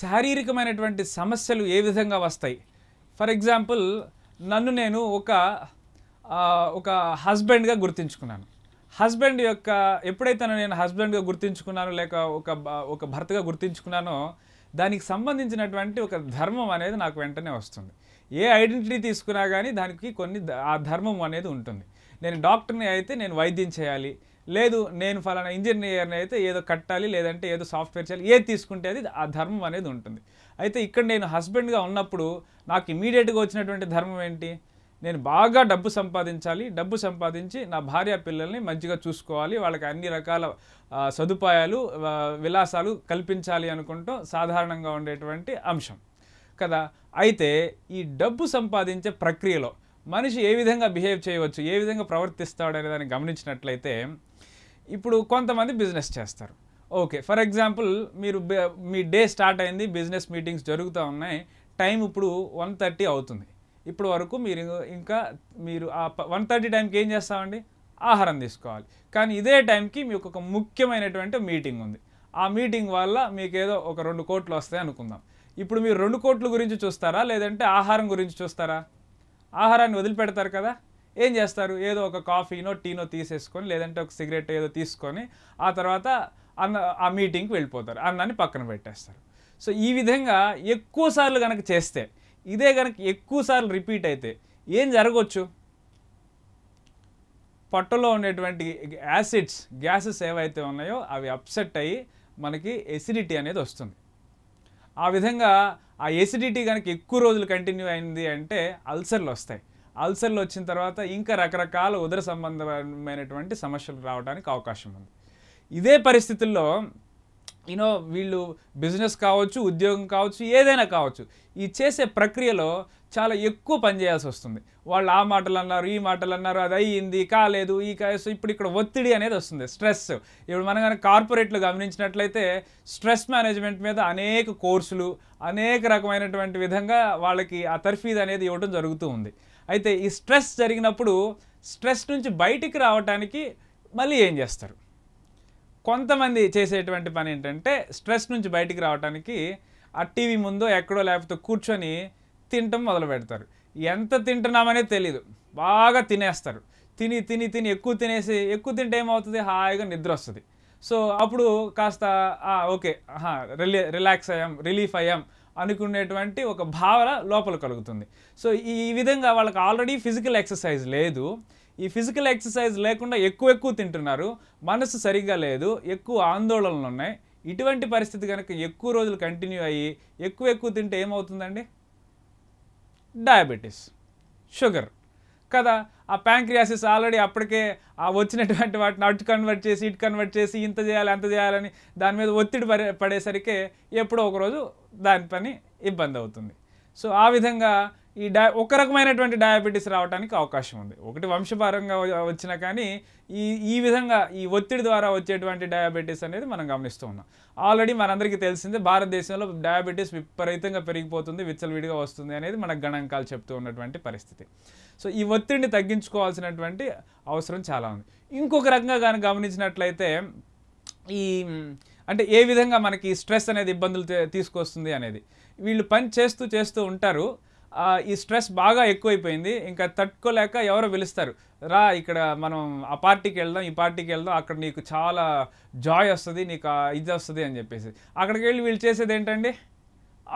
శారీరకమైనటువంటి సమస్యలు ఏ విధంగా వస్తాయి ఫర్ ఎగ్జాంపుల్ నన్ను నేను ఒక ఒక హస్బెండ్గా గుర్తించుకున్నాను హస్బెండ్ యొక్క ఎప్పుడైతే నేను హస్బెండ్గా గుర్తించుకున్నాను లేక ఒక ఒక భర్తగా గుర్తించుకున్నానో దానికి సంబంధించినటువంటి ఒక ధర్మం అనేది నాకు వెంటనే వస్తుంది ఏ ఐడెంటిటీ తీసుకున్నా కానీ దానికి కొన్ని ఆ ధర్మం అనేది ఉంటుంది నేను డాక్టర్ని అయితే నేను వైద్యం చేయాలి లేదు నేను ఫలానా ఇంజనీర్ని అయితే ఏదో కట్టాలి లేదంటే ఏదో సాఫ్ట్వేర్ చేయాలి ఏది తీసుకుంటే అది ఆ ధర్మం అనేది ఉంటుంది అయితే ఇక్కడ నేను హస్బెండ్గా ఉన్నప్పుడు నాకు ఇమీడియట్గా వచ్చినటువంటి ధర్మం ఏంటి నేను బాగా డబ్బు సంపాదించాలి డబ్బు సంపాదించి నా భార్య పిల్లల్ని మంచిగా చూసుకోవాలి వాళ్ళకి అన్ని రకాల సదుపాయాలు విలాసాలు కల్పించాలి అనుకుంటూ సాధారణంగా ఉండేటువంటి అంశం కదా అయితే ఈ డబ్బు సంపాదించే ప్రక్రియలో మనిషి ఏ విధంగా బిహేవ్ చేయవచ్చు ఏ విధంగా ప్రవర్తిస్తాడు అనేదాన్ని దాన్ని గమనించినట్లయితే ఇప్పుడు కొంతమంది బిజినెస్ చేస్తారు ఓకే ఫర్ ఎగ్జాంపుల్ మీరు మీ డే స్టార్ట్ అయింది బిజినెస్ మీటింగ్స్ జరుగుతూ ఉన్నాయి టైం ఇప్పుడు వన్ థర్టీ అవుతుంది ఇప్పుడు వరకు మీరు ఇంకా మీరు ఆ వన్ థర్టీ టైంకి ఏం చేస్తామండి ఆహారం తీసుకోవాలి కానీ ఇదే టైంకి మీకు ఒక ముఖ్యమైనటువంటి మీటింగ్ ఉంది ఆ మీటింగ్ వల్ల మీకు ఏదో ఒక రెండు కోట్లు వస్తాయి అనుకుందాం ఇప్పుడు మీరు రెండు కోట్ల గురించి చూస్తారా లేదంటే ఆహారం గురించి చూస్తారా ఆహారాన్ని వదిలిపెడతారు కదా ఏం చేస్తారు ఏదో ఒక కాఫీనో టీనో తీసేసుకొని లేదంటే ఒక సిగరెట్ ఏదో తీసుకొని ఆ తర్వాత అన్న ఆ మీటింగ్కి వెళ్ళిపోతారు అన్నాన్ని పక్కన పెట్టేస్తారు సో ఈ విధంగా ఎక్కువసార్లు కనుక చేస్తే ఇదే కనుక ఎక్కువసార్లు రిపీట్ అయితే ఏం జరగవచ్చు పొట్టలో ఉండేటువంటి యాసిడ్స్ గ్యాసెస్ ఏవైతే ఉన్నాయో అవి అప్సెట్ అయ్యి మనకి ఎసిడిటీ అనేది వస్తుంది ఆ విధంగా ఆ ఎసిడిటీ కనుక ఎక్కువ రోజులు కంటిన్యూ అయింది అంటే అల్సర్లు వస్తాయి అల్సర్లు వచ్చిన తర్వాత ఇంకా రకరకాల ఉదర సంబంధమైనటువంటి సమస్యలు రావడానికి అవకాశం ఉంది ఇదే పరిస్థితుల్లో యూనో వీళ్ళు బిజినెస్ కావచ్చు ఉద్యోగం కావచ్చు ఏదైనా కావచ్చు ఈ చేసే ప్రక్రియలో చాలా ఎక్కువ పనిచేయాల్సి వస్తుంది వాళ్ళు ఆ మాటలు అన్నారు ఈ మాటలు అన్నారు అది అయ్యింది కాలేదు ఈ కాసు ఇప్పుడు ఇక్కడ ఒత్తిడి అనేది వస్తుంది స్ట్రెస్ ఇప్పుడు మనం కానీ కార్పొరేట్లు గమనించినట్లయితే స్ట్రెస్ మేనేజ్మెంట్ మీద అనేక కోర్సులు అనేక రకమైనటువంటి విధంగా వాళ్ళకి ఆ తర్ఫీదు అనేది ఇవ్వడం జరుగుతూ ఉంది అయితే ఈ స్ట్రెస్ జరిగినప్పుడు స్ట్రెస్ నుంచి బయటికి రావటానికి మళ్ళీ ఏం చేస్తారు కొంతమంది చేసేటువంటి పని ఏంటంటే స్ట్రెస్ నుంచి బయటికి రావడానికి ఆ టీవీ ముందు ఎక్కడో లేకపోతే కూర్చొని తినటం మొదలు పెడతారు ఎంత తింటున్నామనే తెలీదు బాగా తినేస్తారు తిని తిని తిని ఎక్కువ తినేసి ఎక్కువ తింటే ఏమవుతుంది హాయిగా నిద్ర వస్తుంది సో అప్పుడు కాస్త ఓకే రిలే రిలాక్స్ అయ్యాం రిలీఫ్ అయ్యాం అనుకునేటువంటి ఒక భావన లోపల కలుగుతుంది సో ఈ విధంగా వాళ్ళకి ఆల్రెడీ ఫిజికల్ ఎక్సర్సైజ్ లేదు ఈ ఫిజికల్ ఎక్సర్సైజ్ లేకుండా ఎక్కువ ఎక్కువ తింటున్నారు మనసు సరిగ్గా లేదు ఎక్కువ ఆందోళనలు ఉన్నాయి ఇటువంటి పరిస్థితి కనుక ఎక్కువ రోజులు కంటిన్యూ అయ్యి ఎక్కువ ఎక్కువ తింటే ఏమవుతుందండి డయాబెటీస్ షుగర్ కదా ఆ ప్యాంక్రియాసిస్ ఆల్రెడీ అప్పటికే ఆ వచ్చినటువంటి వాటిని అటు కన్వర్ట్ చేసి ఇటు కన్వర్ట్ చేసి ఇంత చేయాలి అంత చేయాలని దాని మీద ఒత్తిడి పడేసరికి ఎప్పుడో ఒకరోజు దాని పని ఇబ్బంది అవుతుంది సో ఆ విధంగా ఈ డయా ఒక రకమైనటువంటి డయాబెటీస్ రావడానికి అవకాశం ఉంది ఒకటి వంశపరంగా వచ్చినా కానీ ఈ ఈ విధంగా ఈ ఒత్తిడి ద్వారా వచ్చేటువంటి డయాబెటీస్ అనేది మనం గమనిస్తూ ఉన్నాం ఆల్రెడీ మనందరికీ తెలిసిందే భారతదేశంలో డయాబెటీస్ విపరీతంగా పెరిగిపోతుంది విచ్చలవిడిగా వస్తుంది అనేది మనకు గణాంకాలు చెప్తూ ఉన్నటువంటి పరిస్థితి సో ఈ ఒత్తిడిని తగ్గించుకోవాల్సినటువంటి అవసరం చాలా ఉంది ఇంకొక రకంగా కానీ గమనించినట్లయితే ఈ అంటే ఏ విధంగా మనకి స్ట్రెస్ అనేది ఇబ్బందులు తీసుకొస్తుంది అనేది వీళ్ళు పని చేస్తూ చేస్తూ ఉంటారు ఈ స్ట్రెస్ బాగా ఎక్కువైపోయింది ఇంకా తట్టుకోలేక ఎవరో పిలుస్తారు రా ఇక్కడ మనం ఆ పార్టీకి వెళ్దాం ఈ పార్టీకి వెళ్దాం అక్కడ నీకు చాలా జాయ్ వస్తుంది నీకు ఇది వస్తుంది అని చెప్పేసి అక్కడికి వెళ్ళి వీళ్ళు చేసేది ఏంటండి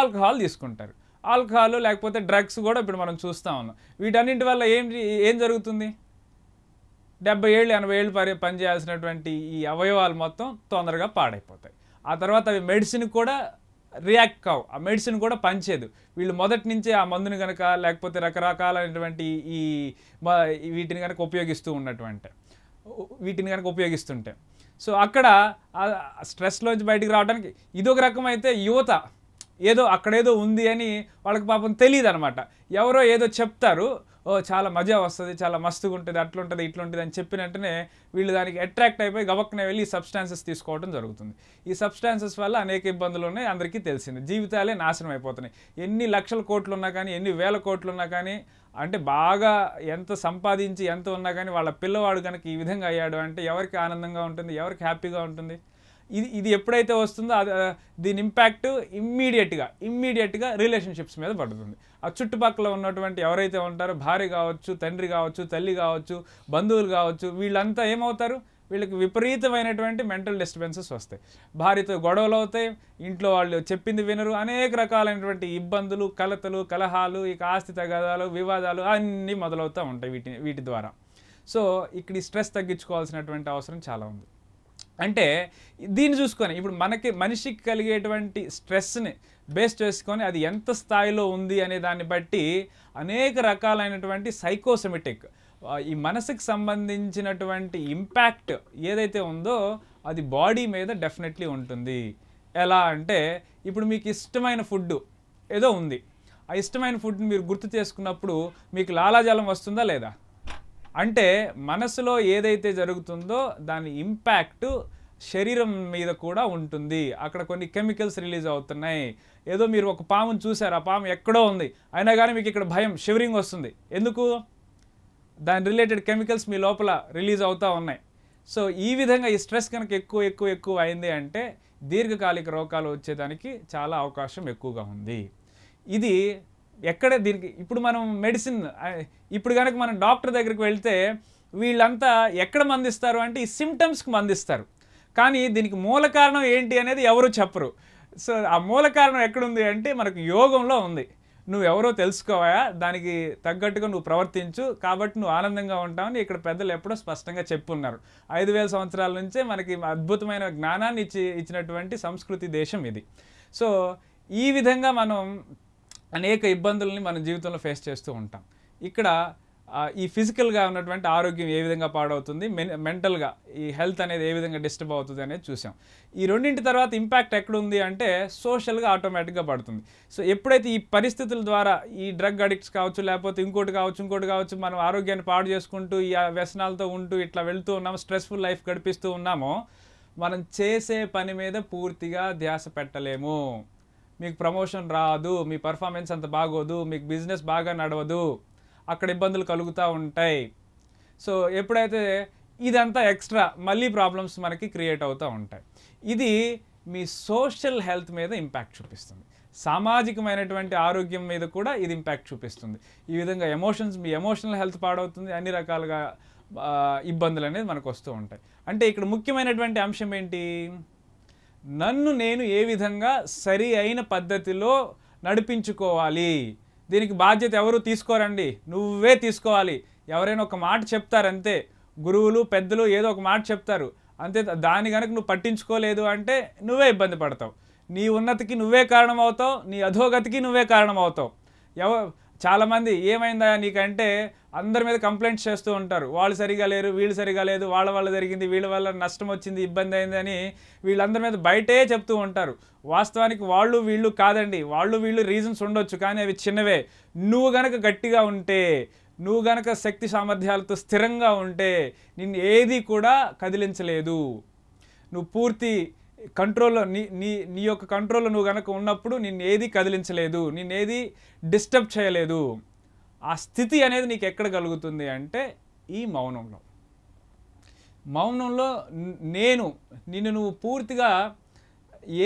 ఆల్కహాల్ తీసుకుంటారు ఆల్కహాల్ లేకపోతే డ్రగ్స్ కూడా ఇప్పుడు మనం చూస్తూ ఉన్నాం వీటన్నింటి వల్ల ఏం ఏం జరుగుతుంది డెబ్బై ఏళ్ళు ఎనభై ఏళ్ళు పరి పనిచేయాల్సినటువంటి ఈ అవయవాలు మొత్తం తొందరగా పాడైపోతాయి ఆ తర్వాత అవి మెడిసిన్ కూడా రియాక్ట్ కావు ఆ మెడిసిన్ కూడా పనిచేయదు వీళ్ళు మొదటి నుంచే ఆ మందుని కనుక లేకపోతే రకరకాలైనటువంటి ఈ వీటిని కనుక ఉపయోగిస్తూ ఉన్నటువంటి వీటిని కనుక ఉపయోగిస్తుంటే సో అక్కడ స్ట్రెస్లోంచి బయటికి రావడానికి ఒక రకం అయితే యువత ఏదో అక్కడేదో ఉంది అని వాళ్ళకి పాపం తెలియదు అనమాట ఎవరో ఏదో చెప్తారు ఓ చాలా మజా వస్తుంది చాలా మస్తుగా ఉంటుంది అట్లుంటుంది ఇట్లుంటుంది అని చెప్పిన వెంటనే వీళ్ళు దానికి అట్రాక్ట్ అయిపోయి గవక్కన వెళ్ళి ఈ సబ్స్టాన్సెస్ తీసుకోవడం జరుగుతుంది ఈ సబ్స్టాన్సెస్ వల్ల అనేక ఇబ్బందులు ఉన్నాయి అందరికీ తెలిసింది జీవితాలే నాశనం అయిపోతున్నాయి ఎన్ని లక్షల కోట్లు ఉన్నా కానీ ఎన్ని వేల కోట్లు ఉన్నా కానీ అంటే బాగా ఎంత సంపాదించి ఎంత ఉన్నా కానీ వాళ్ళ పిల్లవాడు కనుక ఈ విధంగా అయ్యాడు అంటే ఎవరికి ఆనందంగా ఉంటుంది ఎవరికి హ్యాపీగా ఉంటుంది ఇది ఇది ఎప్పుడైతే వస్తుందో అది దీని ఇంపాక్ట్ ఇమ్మీడియట్గా ఇమ్మీడియట్గా రిలేషన్షిప్స్ మీద పడుతుంది ఆ చుట్టుపక్కల ఉన్నటువంటి ఎవరైతే ఉంటారో భార్య కావచ్చు తండ్రి కావచ్చు తల్లి కావచ్చు బంధువులు కావచ్చు వీళ్ళంతా ఏమవుతారు వీళ్ళకి విపరీతమైనటువంటి మెంటల్ డిస్టర్బెన్సెస్ వస్తాయి భార్యతో గొడవలు అవుతాయి ఇంట్లో వాళ్ళు చెప్పింది వినరు అనేక రకాలైనటువంటి ఇబ్బందులు కలతలు కలహాలు ఇక ఆస్తి తగాదాలు వివాదాలు అన్నీ మొదలవుతూ ఉంటాయి వీటిని వీటి ద్వారా సో ఇక్కడ స్ట్రెస్ తగ్గించుకోవాల్సినటువంటి అవసరం చాలా ఉంది అంటే దీన్ని చూసుకొని ఇప్పుడు మనకి మనిషికి కలిగేటువంటి స్ట్రెస్ని బేస్ చేసుకొని అది ఎంత స్థాయిలో ఉంది అనే దాన్ని బట్టి అనేక రకాలైనటువంటి సైకోసెమెటిక్ ఈ మనసుకు సంబంధించినటువంటి ఇంపాక్ట్ ఏదైతే ఉందో అది బాడీ మీద డెఫినెట్లీ ఉంటుంది ఎలా అంటే ఇప్పుడు మీకు ఇష్టమైన ఫుడ్ ఏదో ఉంది ఆ ఇష్టమైన ఫుడ్ని మీరు గుర్తు చేసుకున్నప్పుడు మీకు లాలాజలం వస్తుందా లేదా అంటే మనసులో ఏదైతే జరుగుతుందో దాని ఇంపాక్ట్ శరీరం మీద కూడా ఉంటుంది అక్కడ కొన్ని కెమికల్స్ రిలీజ్ అవుతున్నాయి ఏదో మీరు ఒక పామును చూసారు ఆ పాము ఎక్కడో ఉంది అయినా కానీ మీకు ఇక్కడ భయం షివరింగ్ వస్తుంది ఎందుకు దాని రిలేటెడ్ కెమికల్స్ మీ లోపల రిలీజ్ అవుతూ ఉన్నాయి సో ఈ విధంగా ఈ స్ట్రెస్ కనుక ఎక్కువ ఎక్కువ ఎక్కువ అయింది అంటే దీర్ఘకాలిక రోగాలు వచ్చేదానికి చాలా అవకాశం ఎక్కువగా ఉంది ఇది ఎక్కడ దీనికి ఇప్పుడు మనం మెడిసిన్ ఇప్పుడు కనుక మనం డాక్టర్ దగ్గరికి వెళ్తే వీళ్ళంతా ఎక్కడ మందిస్తారు అంటే ఈ సిమ్టమ్స్కి మందిస్తారు కానీ దీనికి మూల కారణం ఏంటి అనేది ఎవరు చెప్పరు సో ఆ మూల కారణం ఎక్కడుంది అంటే మనకు యోగంలో ఉంది నువ్వెవరో తెలుసుకోవా దానికి తగ్గట్టుగా నువ్వు ప్రవర్తించు కాబట్టి నువ్వు ఆనందంగా ఉంటావని ఇక్కడ పెద్దలు ఎప్పుడో స్పష్టంగా చెప్పున్నారు ఐదు వేల సంవత్సరాల నుంచే మనకి అద్భుతమైన జ్ఞానాన్ని ఇచ్చి ఇచ్చినటువంటి సంస్కృతి దేశం ఇది సో ఈ విధంగా మనం అనేక ఇబ్బందుల్ని మన జీవితంలో ఫేస్ చేస్తూ ఉంటాం ఇక్కడ ఈ ఫిజికల్గా ఉన్నటువంటి ఆరోగ్యం ఏ విధంగా పాడవుతుంది మె మెంటల్గా ఈ హెల్త్ అనేది ఏ విధంగా డిస్టర్బ్ అవుతుంది అనేది చూసాం ఈ రెండింటి తర్వాత ఇంపాక్ట్ ఎక్కడుంది అంటే సోషల్గా ఆటోమేటిక్గా పడుతుంది సో ఎప్పుడైతే ఈ పరిస్థితుల ద్వారా ఈ డ్రగ్ అడిక్ట్స్ కావచ్చు లేకపోతే ఇంకోటి కావచ్చు ఇంకోటి కావచ్చు మనం ఆరోగ్యాన్ని పాడు చేసుకుంటూ ఈ వ్యసనాలతో ఉంటూ ఇట్లా వెళ్తూ ఉన్నాము స్ట్రెస్ఫుల్ లైఫ్ గడిపిస్తూ ఉన్నామో మనం చేసే పని మీద పూర్తిగా ధ్యాస పెట్టలేము మీకు ప్రమోషన్ రాదు మీ పర్ఫార్మెన్స్ అంత బాగోదు మీకు బిజినెస్ బాగా నడవదు అక్కడ ఇబ్బందులు కలుగుతూ ఉంటాయి సో ఎప్పుడైతే ఇదంతా ఎక్స్ట్రా మళ్ళీ ప్రాబ్లమ్స్ మనకి క్రియేట్ అవుతూ ఉంటాయి ఇది మీ సోషల్ హెల్త్ మీద ఇంపాక్ట్ చూపిస్తుంది సామాజికమైనటువంటి ఆరోగ్యం మీద కూడా ఇది ఇంపాక్ట్ చూపిస్తుంది ఈ విధంగా ఎమోషన్స్ మీ ఎమోషనల్ హెల్త్ పాడవుతుంది అన్ని రకాలుగా ఇబ్బందులు అనేది మనకు వస్తూ ఉంటాయి అంటే ఇక్కడ ముఖ్యమైనటువంటి అంశం ఏంటి నన్ను నేను ఏ విధంగా సరి అయిన పద్ధతిలో నడిపించుకోవాలి దీనికి బాధ్యత ఎవరు తీసుకోరండి నువ్వే తీసుకోవాలి ఎవరైనా ఒక మాట చెప్తారంతే గురువులు పెద్దలు ఏదో ఒక మాట చెప్తారు అంతే దాని కనుక నువ్వు పట్టించుకోలేదు అంటే నువ్వే ఇబ్బంది పడతావు నీ ఉన్నతికి నువ్వే కారణం అవుతావు నీ అధోగతికి నువ్వే కారణమవుతావు ఎవ చాలామంది ఏమైందా నీకంటే అందరి మీద కంప్లైంట్స్ చేస్తూ ఉంటారు వాళ్ళు సరిగా లేరు వీళ్ళు సరిగా లేదు వాళ్ళ వల్ల జరిగింది వీళ్ళ వల్ల నష్టం వచ్చింది ఇబ్బంది అయిందని వీళ్ళందరి మీద బయటే చెప్తూ ఉంటారు వాస్తవానికి వాళ్ళు వీళ్ళు కాదండి వాళ్ళు వీళ్ళు రీజన్స్ ఉండొచ్చు కానీ అవి చిన్నవే నువ్వు గనక గట్టిగా ఉంటే నువ్వు గనక శక్తి సామర్థ్యాలతో స్థిరంగా ఉంటే నిన్ను ఏది కూడా కదిలించలేదు నువ్వు పూర్తి కంట్రోల్లో నీ నీ నీ యొక్క కంట్రోల్లో నువ్వు కనుక ఉన్నప్పుడు నిన్ను ఏది కదిలించలేదు ఏది డిస్టర్బ్ చేయలేదు ఆ స్థితి అనేది నీకు ఎక్కడ కలుగుతుంది అంటే ఈ మౌనంలో మౌనంలో నేను నిన్ను నువ్వు పూర్తిగా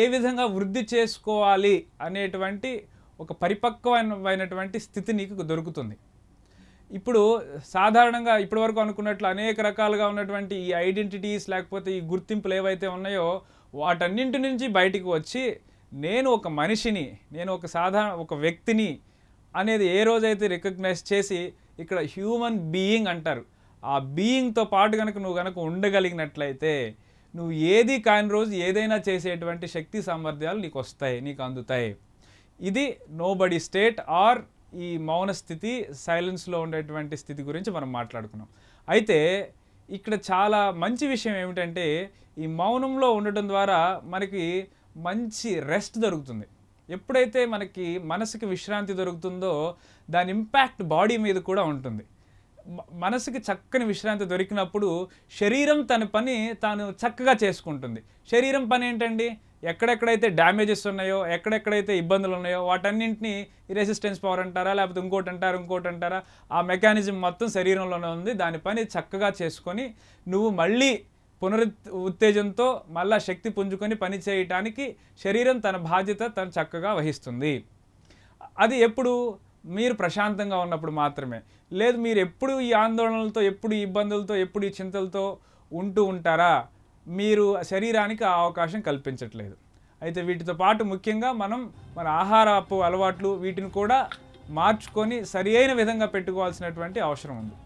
ఏ విధంగా వృద్ధి చేసుకోవాలి అనేటువంటి ఒక పరిపక్వమైనటువంటి స్థితి నీకు దొరుకుతుంది ఇప్పుడు సాధారణంగా ఇప్పటివరకు అనుకున్నట్లు అనేక రకాలుగా ఉన్నటువంటి ఈ ఐడెంటిటీస్ లేకపోతే ఈ గుర్తింపులు ఏవైతే ఉన్నాయో వాటన్నింటి నుంచి బయటికి వచ్చి నేను ఒక మనిషిని నేను ఒక సాధారణ ఒక వ్యక్తిని అనేది ఏ రోజైతే రికగ్నైజ్ చేసి ఇక్కడ హ్యూమన్ బీయింగ్ అంటారు ఆ బీయింగ్తో పాటు కనుక నువ్వు కనుక ఉండగలిగినట్లయితే నువ్వు ఏది కాని రోజు ఏదైనా చేసేటువంటి శక్తి సామర్థ్యాలు నీకు వస్తాయి నీకు అందుతాయి ఇది నోబడి స్టేట్ ఆర్ ఈ మౌన స్థితి సైలెన్స్లో ఉండేటువంటి స్థితి గురించి మనం మాట్లాడుకున్నాం అయితే ఇక్కడ చాలా మంచి విషయం ఏమిటంటే ఈ మౌనంలో ఉండటం ద్వారా మనకి మంచి రెస్ట్ దొరుకుతుంది ఎప్పుడైతే మనకి మనసుకి విశ్రాంతి దొరుకుతుందో దాని ఇంపాక్ట్ బాడీ మీద కూడా ఉంటుంది మనసుకి చక్కని విశ్రాంతి దొరికినప్పుడు శరీరం తన పని తాను చక్కగా చేసుకుంటుంది శరీరం పని ఏంటండి ఎక్కడెక్కడైతే డ్యామేజెస్ ఉన్నాయో ఎక్కడెక్కడైతే ఇబ్బందులు ఉన్నాయో వాటన్నింటినీ రెసిస్టెన్స్ పవర్ అంటారా లేకపోతే ఇంకోటి అంటారు ఇంకోటి అంటారా ఆ మెకానిజం మొత్తం శరీరంలోనే ఉంది దాని పని చక్కగా చేసుకొని నువ్వు మళ్ళీ పునరు ఉత్తేజంతో మళ్ళా శక్తి పుంజుకొని పని చేయటానికి శరీరం తన బాధ్యత తను చక్కగా వహిస్తుంది అది ఎప్పుడు మీరు ప్రశాంతంగా ఉన్నప్పుడు మాత్రమే లేదు మీరు ఎప్పుడు ఈ ఆందోళనలతో ఎప్పుడు ఈ ఇబ్బందులతో ఎప్పుడు ఈ చింతలతో ఉంటూ ఉంటారా మీరు శరీరానికి ఆ అవకాశం కల్పించట్లేదు అయితే వీటితో పాటు ముఖ్యంగా మనం మన ఆహారపు అలవాట్లు వీటిని కూడా మార్చుకొని సరి అయిన విధంగా పెట్టుకోవాల్సినటువంటి అవసరం ఉంది